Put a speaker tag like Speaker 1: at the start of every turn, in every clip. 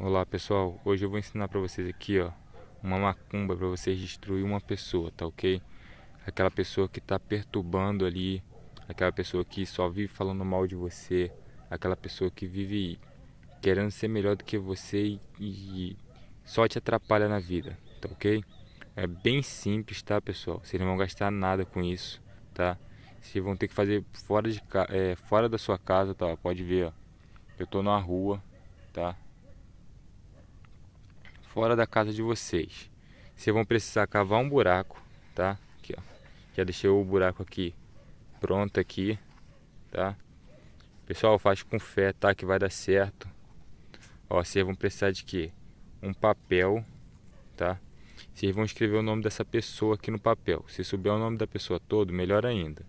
Speaker 1: Olá pessoal, hoje eu vou ensinar para vocês aqui ó, uma macumba para vocês destruir uma pessoa, tá ok? Aquela pessoa que está perturbando ali, aquela pessoa que só vive falando mal de você, aquela pessoa que vive querendo ser melhor do que você e, e só te atrapalha na vida, tá ok? É bem simples, tá pessoal? Vocês não vão gastar nada com isso, tá? Vocês vão ter que fazer fora, de, é, fora da sua casa, tá? Pode ver, ó. Eu tô na rua, tá? fora da casa de vocês. Vocês vão precisar cavar um buraco, tá? Aqui, ó. Já deixei o buraco aqui pronto aqui, tá? Pessoal, faz com fé, tá? Que vai dar certo. Ó, vocês vão precisar de quê? Um papel, tá? Vocês vão escrever o nome dessa pessoa aqui no papel. Se subir o nome da pessoa todo, melhor ainda.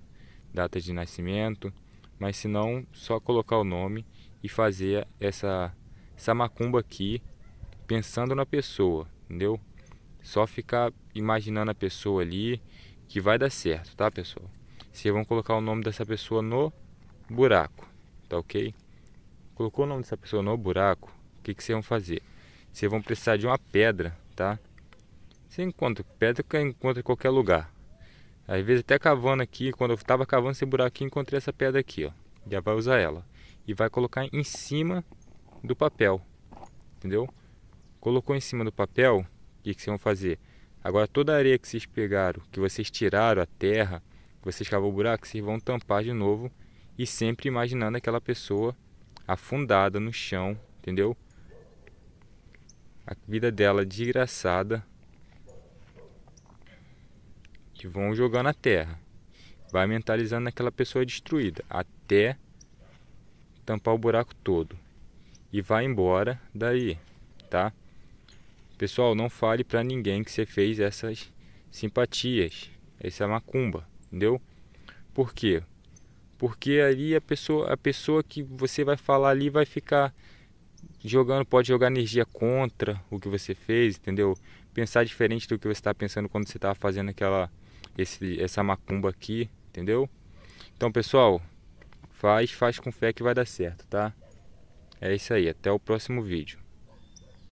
Speaker 1: Data de nascimento, mas se não, só colocar o nome e fazer essa, essa macumba aqui pensando na pessoa, entendeu? Só ficar imaginando a pessoa ali que vai dar certo, tá, pessoal? Vocês vão colocar o nome dessa pessoa no buraco, tá ok? Colocou o nome dessa pessoa no buraco, o que, que vocês vão fazer? Vocês vão precisar de uma pedra, tá? Você encontra pedra que encontra em qualquer lugar. Às vezes até cavando aqui, quando eu estava cavando esse buraco aqui, encontrei essa pedra aqui, ó. Já vai usar ela. E vai colocar em cima do papel, entendeu? Colocou em cima do papel, o que, que vocês vão fazer? Agora toda a areia que vocês pegaram, que vocês tiraram, a terra, que vocês cavou o buraco, vocês vão tampar de novo e sempre imaginando aquela pessoa afundada no chão, entendeu? A vida dela desgraçada. E vão jogando a terra. Vai mentalizando aquela pessoa destruída até tampar o buraco todo. E vai embora daí, tá? Pessoal, não fale para ninguém que você fez essas simpatias, essa macumba, entendeu? Por quê? Porque ali a pessoa, a pessoa que você vai falar ali vai ficar jogando, pode jogar energia contra o que você fez, entendeu? Pensar diferente do que você está pensando quando você estava tá fazendo aquela esse, essa macumba aqui, entendeu? Então, pessoal, faz, faz com fé que vai dar certo, tá? É isso aí, até o próximo vídeo.